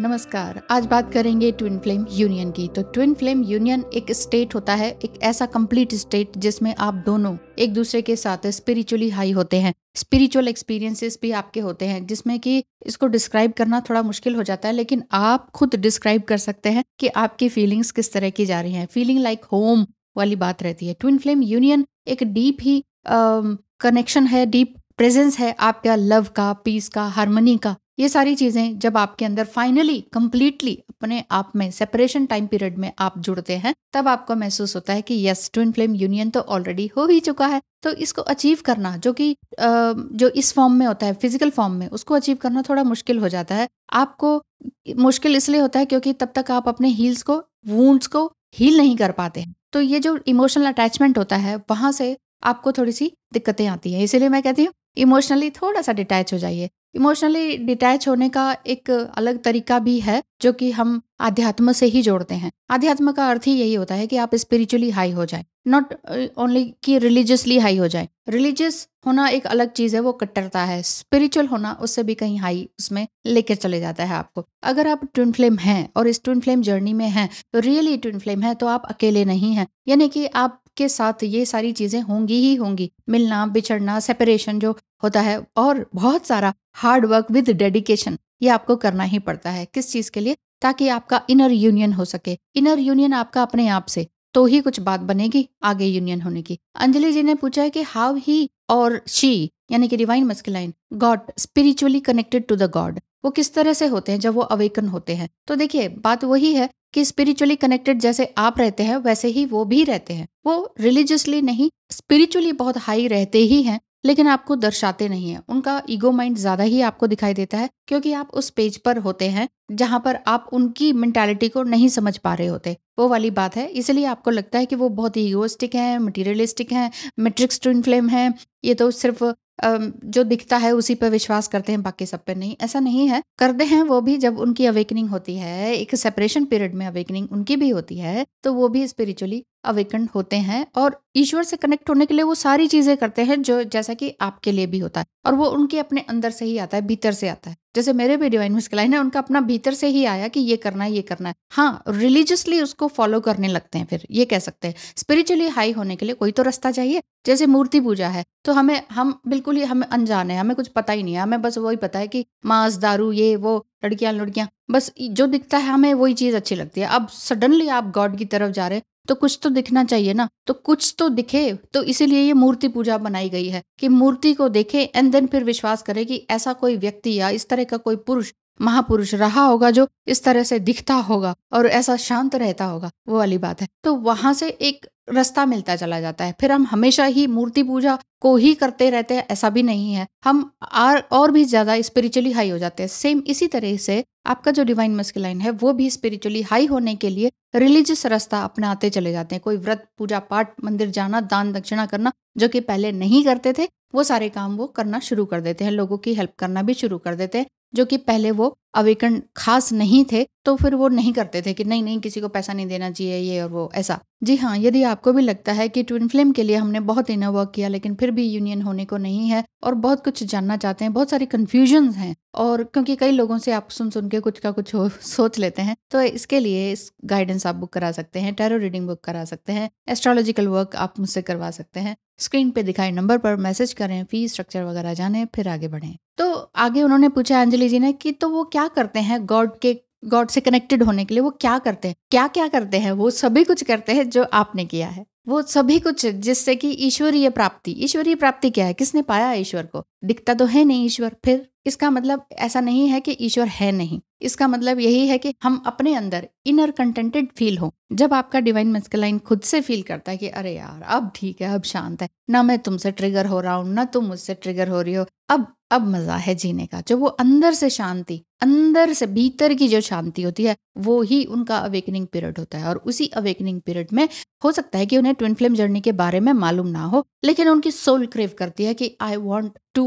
नमस्कार आज बात करेंगे ट्विन फ्लेम यूनियन की तो ट्विन फ्लेम यूनियन एक स्टेट होता है एक ऐसा कंप्लीट स्टेट जिसमें आप दोनों एक दूसरे के साथ स्पिरिचुअली हाई होते हैं स्पिरिचुअल एक्सपीरियंसेस भी आपके होते हैं जिसमें कि इसको डिस्क्राइब करना थोड़ा मुश्किल हो जाता है लेकिन आप खुद डिस्क्राइब कर सकते हैं कि आपकी फीलिंग्स किस तरह की जा रही हैं फीलिंग लाइक होम वाली बात रहती है ट्विन फ्लेम यूनियन एक डीप ही कनेक्शन है डीप प्रेजेंस है आपका लव का पीस का हारमोनी का ये सारी चीज़ें जब आपके अंदर फाइनली कंप्लीटली अपने आप में सेपरेशन टाइम पीरियड में आप जुड़ते हैं तब आपको महसूस होता है कि यस ट्विन फ्लेम यूनियन तो ऑलरेडी हो ही चुका है तो इसको अचीव करना जो कि जो इस फॉर्म में होता है फिजिकल फॉर्म में उसको अचीव करना थोड़ा मुश्किल हो जाता है आपको मुश्किल इसलिए होता है क्योंकि तब तक आप अपने हील्स को वूंड्स को हील नहीं कर पाते हैं तो ये जो इमोशनल अटैचमेंट होता है वहां से आपको थोड़ी सी दिक्कतें आती हैं इसीलिए मैं कहती हूँ इमोशनली थोड़ा सा डिटैच हो जाइए इमोशनली डिटैच होने का एक अलग तरीका भी है जो कि हम आध्यात्म से ही जोड़ते हैं आध्यात्म का अर्थ ही यही होता है कि आप स्पिरिचुअली हाई हो जाए नॉट ओनली कि रिलीजियसली हाई हो जाए रिलीजियस होना एक अलग चीज है वो कट्टरता है स्पिरिचुअल होना उससे भी कहीं हाई उसमें लेकर चले जाता है आपको अगर आप ट्विन फ्लेम हैं और इस ट्विन फ्लेम जर्नी में हैं तो रियली ट्विन फ्लेम है तो आप अकेले नहीं हैं यानी कि आप के साथ ये सारी चीज़ें होंगी ही होंगी मिलना बिछड़ना सेपरेशन जो होता है और बहुत सारा हार्ड वर्क विद डेडिकेशन ये आपको करना ही पड़ता है किस चीज़ के लिए ताकि आपका इनर यूनियन हो सके इनर यूनियन आपका अपने आप से तो ही कुछ बात बनेगी आगे यूनियन होने की अंजलि जी ने पूछा है कि हाउ ही और शी यानी कि divine masculine god spiritually connected to the god वो किस तरह से होते हैं जब वो अवेकन होते हैं तो देखिए बात वही है कि स्पिरिचुअली कनेक्टेड जैसे आप रहते हैं वैसे ही वो भी रहते हैं वो रिलीजियसली नहीं स्पिरिचुअली बहुत हाई रहते ही हैं लेकिन आपको दर्शाते नहीं है उनका ईगो माइंड ज़्यादा ही आपको दिखाई देता है क्योंकि आप उस पेज पर होते हैं जहाँ पर आप उनकी मैंटेलिटी को नहीं समझ पा रहे होते वो वाली बात है इसलिए आपको लगता है कि वो बहुत ही ईगोस्टिक हैं मटीरियलिस्टिक हैं मेट्रिक्स टू फ्लेम है ये तो सिर्फ जो दिखता है उसी पर विश्वास करते हैं बाकी सब पे नहीं ऐसा नहीं है करते हैं वो भी जब उनकी अवेकनिंग होती है एक सेपरेशन पीरियड में अवेकनिंग उनकी भी होती है तो वो भी स्पिरिचुअली अवेकंड होते हैं और ईश्वर से कनेक्ट होने के लिए वो सारी चीज़ें करते हैं जो जैसा कि आपके लिए भी होता है और वो उनके अपने अंदर से ही आता है भीतर से आता है जैसे मेरे भी डिवाइन मिसकलाइन है उनका अपना भीतर से ही आया कि ये करना है ये करना है हाँ रिलीजियसली उसको फॉलो करने लगते हैं फिर ये कह सकते हैं स्पिरिचुअली हाई होने के लिए कोई तो रास्ता चाहिए जैसे मूर्ति पूजा है तो हमें हम बिल्कुल ही हमें अनजान है हमें कुछ पता ही नहीं है हमें बस वही पता है कि मांस दारू ये वो लड़कियां लड़कियां बस जो दिखता है हमें वही चीज़ अच्छी लगती है अब सडनली आप गॉड की तरफ जा रहे हैं तो कुछ तो दिखना चाहिए ना तो कुछ तो दिखे तो इसीलिए ये मूर्ति पूजा बनाई गई है कि मूर्ति को देखे एंड देन फिर विश्वास करे कि ऐसा कोई व्यक्ति या इस तरह का कोई पुरुष महापुरुष रहा होगा जो इस तरह से दिखता होगा और ऐसा शांत रहता होगा वो वाली बात है तो वहां से एक रास्ता मिलता चला जाता है फिर हम हमेशा ही मूर्ति पूजा को ही करते रहते हैं ऐसा भी नहीं है हम आर और भी ज़्यादा स्पिरिचुअली हाई हो जाते हैं सेम इसी तरह से आपका जो डिवाइन मस्किलाइन है वो भी स्पिरिचुअली हाई होने के लिए रिलीजियस रास्ता अपनाते चले जाते हैं कोई व्रत पूजा पाठ मंदिर जाना दान दक्षिणा करना जो कि पहले नहीं करते थे वो सारे काम वो करना शुरू कर देते हैं लोगों की हेल्प करना भी शुरू कर देते हैं जो कि पहले वो अवेकन खास नहीं थे तो फिर वो नहीं करते थे कि नहीं नहीं किसी को पैसा नहीं देना चाहिए ये और वो ऐसा जी हाँ यदि आपको भी लगता है कि ट्विन फिल्म के लिए हमने बहुत इनर वर्क किया लेकिन फिर भी यूनियन होने को नहीं है और बहुत कुछ जानना चाहते हैं बहुत सारी कन्फ्यूजन है और क्योंकि कई लोगों से आप सुन सुन के कुछ का कुछ सोच लेते हैं तो इसके लिए इस गाइडेंस आप बुक करा सकते हैं टैरो रीडिंग बुक करा सकते हैं एस्ट्रोलॉजिकल वर्क आप मुझसे करवा सकते हैं स्क्रीन पे दिखाए नंबर पर मैसेज करें फीस स्ट्रक्चर वगैरह जाने फिर आगे बढ़े तो आगे उन्होंने पूछा अंजलि जी ने कि तो वो क्या क्या करते हैं गॉड के गॉड से कनेक्टेड होने के लिए वो क्या करते हैं क्या क्या करते हैं वो सभी कुछ करते हैं जो आपने किया है वो सभी कुछ जिससे कि ईश्वरीय प्राप्ति ईश्वरीय प्राप्ति क्या है किसने पाया ईश्वर को दिखता तो है नहीं ईश्वर फिर इसका मतलब ऐसा नहीं है कि ईश्वर है नहीं इसका मतलब यही है कि हम अपने अंदर इनर कंटेंटेड फील हो जब आपका डिवाइन मस्कलाइन खुद से फील करता है कि अरे यार अब ठीक है अब शांत है ना मैं तुमसे ट्रिगर हो रहा हूँ ना तुम मुझसे ट्रिगर हो रही हो अब अब मज़ा है जीने का जो वो अंदर से शांति अंदर से भीतर की जो शांति होती है वो ही उनका अवेकनिंग पीरियड होता है और उसी अवेकनिंग पीरियड में हो सकता है कि उन्हें ट्विन फ्लेम जर्नी के बारे में मालूम ना हो लेकिन उनकी सोल क्रेव करती है कि I want to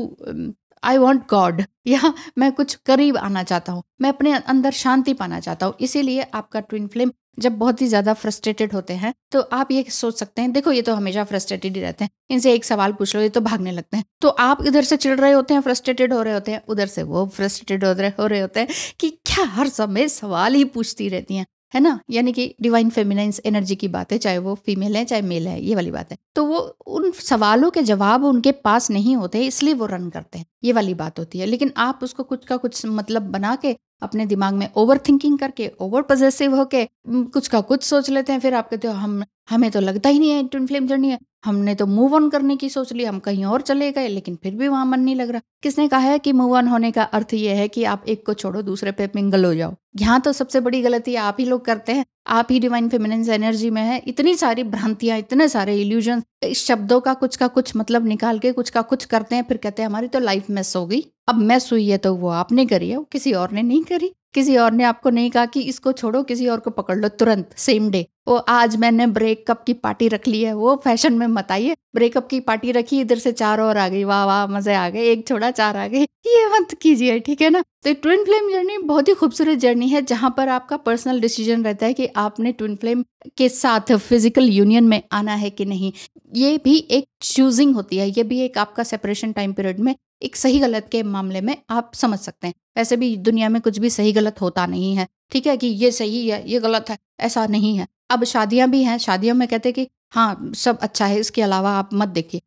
I want god या मैं कुछ करीब आना चाहता हूँ मैं अपने अंदर शांति पाना चाहता हूँ इसीलिए आपका ट्विन फ्लेम जब बहुत ही ज़्यादा फ्रस्ट्रेटेड होते हैं तो आप ये सोच सकते हैं देखो ये तो हमेशा फ्रस्ट्रेटेड ही रहते हैं इनसे एक सवाल पूछ लो ये तो भागने लगते हैं तो आप इधर से चिड़ रहे होते हैं फ्रस्ट्रेटेड हो रहे होते हैं उधर से वो फ्रस्ट्रेटेड हो रहे हो रहे होते हैं कि क्या हर समय सवाल ही पूछती रहती हैं है ना यानी कि डिवाइन फेमिनाइंस एनर्जी की बात है चाहे वो फीमेल है चाहे मेल है ये वाली बात है तो वो उन सवालों के जवाब उनके पास नहीं होते इसलिए वो रन करते हैं ये वाली बात होती है लेकिन आप उसको कुछ का कुछ मतलब बना के अपने दिमाग में ओवर थिंकिंग करके ओवर पॉजिटिव होके कुछ का कुछ सोच लेते हैं फिर आप कहते हो तो हम हमें तो लगता ही नहीं है ट्विन फ्लेम जर्नी है हमने तो मूव ऑन करने की सोच ली हम कहीं और चले गए लेकिन फिर भी वहां मन नहीं लग रहा किसने कहा है कि मूव ऑन होने का अर्थ यह है कि आप एक को छोड़ो दूसरे पे मिंगल हो जाओ यहाँ तो सबसे बड़ी गलती आप ही लोग करते हैं आप ही डिवाइन फेमिनेंस एनर्जी में है इतनी सारी भ्रांतियां इतने सारे इल्यूजन इस शब्दों का कुछ का कुछ मतलब निकाल के कुछ का कुछ करते हैं फिर कहते हैं हमारी तो लाइफ मिस हो गई अब मिस हुई है तो वो आपने करी है किसी और ने नहीं करी किसी और ने आपको नहीं कहा कि इसको छोड़ो किसी और को पकड़ लो तुरंत सेम डे वो आज मैंने ब्रेकअप की पार्टी रख ली है वो फैशन में मत आइए ब्रेकअप की पार्टी रखी इधर से चार और आ गई वाह वाह मजे आ गए एक छोड़ा चार आ गई ये मत कीजिए ठीक है ना तो ट्विन फ्लेम जर्नी बहुत ही खूबसूरत जर्नी है जहाँ पर आपका पर्सनल डिसीजन रहता है कि आपने ट्विन फ्लेम के साथ फिजिकल यूनियन में आना है कि नहीं ये भी एक चूजिंग होती है ये भी एक आपका सेपरेशन टाइम पीरियड में एक सही गलत के मामले में आप समझ सकते हैं ऐसे भी दुनिया में कुछ भी सही गलत होता नहीं है ठीक है कि ये सही है ये गलत है ऐसा नहीं है अब शादियां भी हैं शादियों में कहते हैं कि हाँ सब अच्छा है इसके अलावा आप मत देखिए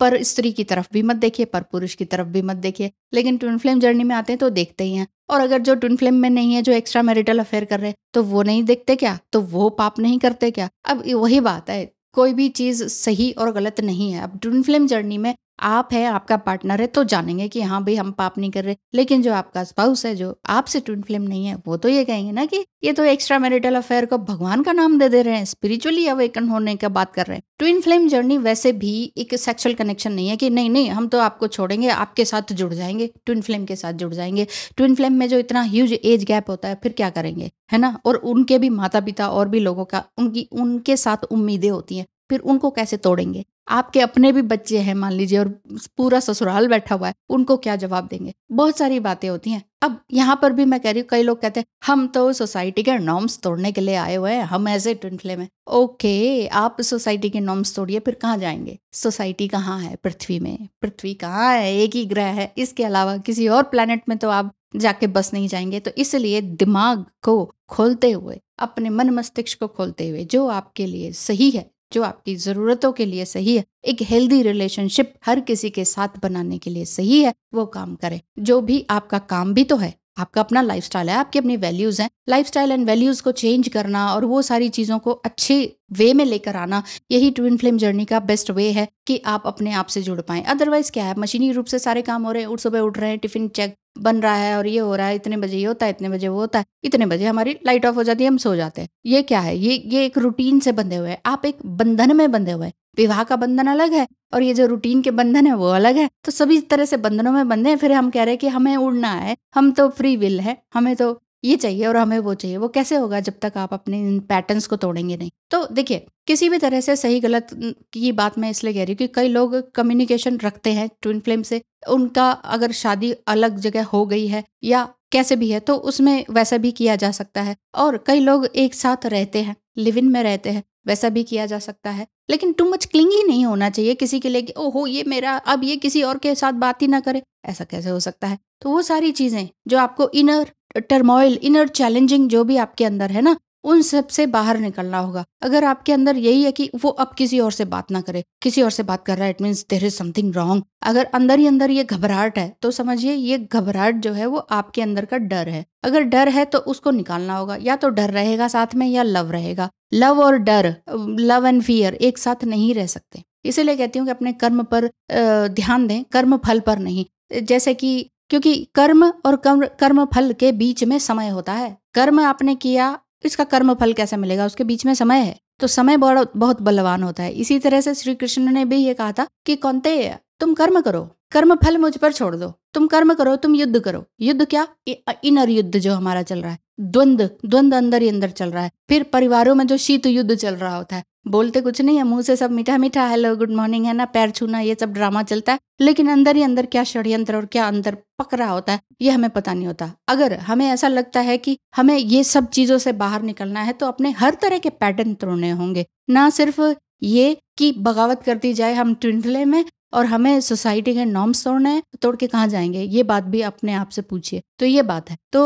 पर स्त्री की तरफ भी मत देखिए पर पुरुष की तरफ भी मत देखिए लेकिन ट्विन फ्लेम जर्नी में आते हैं तो देखते ही हैं और अगर जो ट्विन फ्लेम में नहीं है जो एक्स्ट्रा मैरिटल अफेयर कर रहे हैं तो वो नहीं देखते क्या तो वो पाप नहीं करते क्या अब वही बात है कोई भी चीज़ सही और गलत नहीं है अब ट्विन फ्लेम जर्नी में आप है आपका पार्टनर है तो जानेंगे कि हाँ भाई हम पाप नहीं कर रहे लेकिन जो आपका स्पाउस है जो आपसे ट्विन फ्लेम नहीं है वो तो ये कहेंगे ना कि ये तो एक्स्ट्रा मैरिटल अफेयर को भगवान का नाम दे दे रहे हैं स्पिरिचुअली अवेकन होने का बात कर रहे हैं ट्विन फ्लेम जर्नी वैसे भी एक सेक्सुअल कनेक्शन नहीं है कि नहीं नहीं हम तो आपको छोड़ेंगे आपके साथ जुड़ जाएंगे ट्विन फ्लेम के साथ जुड़ जाएंगे ट्विन फ्लेम में जो इतना ह्यूज एज गैप होता है फिर क्या करेंगे है ना और उनके भी माता पिता और भी लोगों का उनकी उनके साथ उम्मीदें होती हैं फिर उनको कैसे तोड़ेंगे आपके अपने भी बच्चे हैं मान लीजिए और पूरा ससुराल बैठा हुआ है उनको क्या जवाब देंगे बहुत सारी बातें होती हैं अब यहाँ पर भी मैं कह रही हूँ कई लोग कहते हैं हम तो सोसाइटी के नॉर्म्स तोड़ने के लिए आए हुए हैं हम ऐसे ए फ्लेम है ओके आप सोसाइटी के नॉर्म्स तोड़िए फिर कहाँ जाएंगे सोसाइटी कहाँ है पृथ्वी में पृथ्वी कहाँ है एक ही ग्रह है इसके अलावा किसी और प्लानट में तो आप जाके बस नहीं जाएंगे तो इसलिए दिमाग को खोलते हुए अपने मन मस्तिष्क को खोलते हुए जो आपके लिए सही है जो आपकी ज़रूरतों के लिए सही है एक हेल्दी रिलेशनशिप हर किसी के साथ बनाने के लिए सही है वो काम करें जो भी आपका काम भी तो है आपका अपना लाइफस्टाइल है आपकी अपनी वैल्यूज़ हैं लाइफस्टाइल एंड वैल्यूज़ को चेंज करना और वो सारी चीज़ों को अच्छे वे में लेकर आना यही ट्विन फ्लेम जर्नी का बेस्ट वे है कि आप अपने आप से जुड़ पाए अदरवाइज क्या है मशीनी रूप से सारे काम हो रहे हैं उठ सुबह उठ रहे हैं टिफिन चेक बन रहा है और ये हो रहा है इतने बजे ये होता है इतने बजे वो होता है इतने बजे हमारी लाइट ऑफ हो जाती है हम सो जाते हैं ये क्या है ये ये एक रूटीन से बंधे हुए हैं आप एक बंधन में बंधे हुए हैं विवाह का बंधन अलग है और ये जो रूटीन के बंधन है वो अलग है तो सभी तरह से बंधनों में बंधे हैं फिर हम कह रहे हैं कि हमें उड़ना है हम तो फ्री विल है हमें तो ये चाहिए और हमें वो चाहिए वो कैसे होगा जब तक आप अपने इन पैटर्न्स को तोड़ेंगे नहीं तो देखिए किसी भी तरह से सही गलत की बात मैं इसलिए कह रही हूँ कि कई लोग कम्युनिकेशन रखते हैं ट्विन फ्लेम से उनका अगर शादी अलग जगह हो गई है या कैसे भी है तो उसमें वैसा भी किया जा सकता है और कई लोग एक साथ रहते हैं लिव इन में रहते हैं वैसा भी किया जा सकता है लेकिन टू मच क्लिंग ही नहीं होना चाहिए किसी के लिए कि ओहो ये मेरा अब ये किसी और के साथ बात ही ना करे ऐसा कैसे हो सकता है तो वो सारी चीज़ें जो आपको इनर टर्मोइल इनर चैलेंजिंग जो भी आपके अंदर है ना उन सब से बाहर निकलना होगा अगर आपके अंदर यही है कि वो अब किसी और से बात ना करे किसी और से बात कर रहा है it means there is something wrong अगर अंदर ही अंदर ये घबराहट है तो समझिए ये घबराहट जो है वो आपके अंदर का डर है अगर डर है तो उसको निकालना होगा या तो डर रहेगा साथ में या लव रहेगा लव और डर लव एंड फियर एक साथ नहीं रह सकते इसीलिए कहती हूँ कि अपने कर्म पर ध्यान दें कर्म फल पर नहीं जैसे कि क्योंकि कर्म और कर्म कर्म फल के बीच में समय होता है कर्म आपने किया इसका कर्म फल कैसे मिलेगा उसके बीच में समय है तो समय बड़ा बहुत बलवान होता है इसी तरह से श्री कृष्ण ने भी ये कहा था कि कौनते तुम कर्म करो कर्म फल मुझ पर छोड़ दो तुम कर्म करो तुम युद्ध करो युद्ध क्या इनर युद्ध जो हमारा चल रहा है द्वंद द्वंद अंदर ही अंदर चल रहा है फिर परिवारों में जो शीत युद्ध चल रहा होता है बोलते कुछ नहीं है मुंह से सब मीठा मीठा हेलो गुड मॉर्निंग है ना पैर छूना ये सब ड्रामा चलता है लेकिन अंदर ही अंदर क्या षड्यंत्र और क्या अंदर पक रहा होता है ये हमें पता नहीं होता अगर हमें ऐसा लगता है कि हमें ये सब चीज़ों से बाहर निकलना है तो अपने हर तरह के पैटर्न तोड़ने होंगे ना सिर्फ ये कि बगावत कर दी जाए हम ट्विन में और हमें सोसाइटी के नॉर्म्स तोड़ने हैं तो तोड़ के कहाँ जाएंगे ये बात भी अपने आप से पूछिए तो ये बात है तो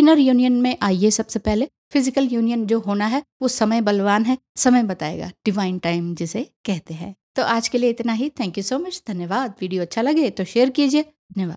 इनर यूनियन में आइए सबसे पहले फिजिकल यूनियन जो होना है वो समय बलवान है समय बताएगा डिवाइन टाइम जिसे कहते हैं तो आज के लिए इतना ही थैंक यू सो मच धन्यवाद वीडियो अच्छा लगे तो शेयर कीजिए धन्यवाद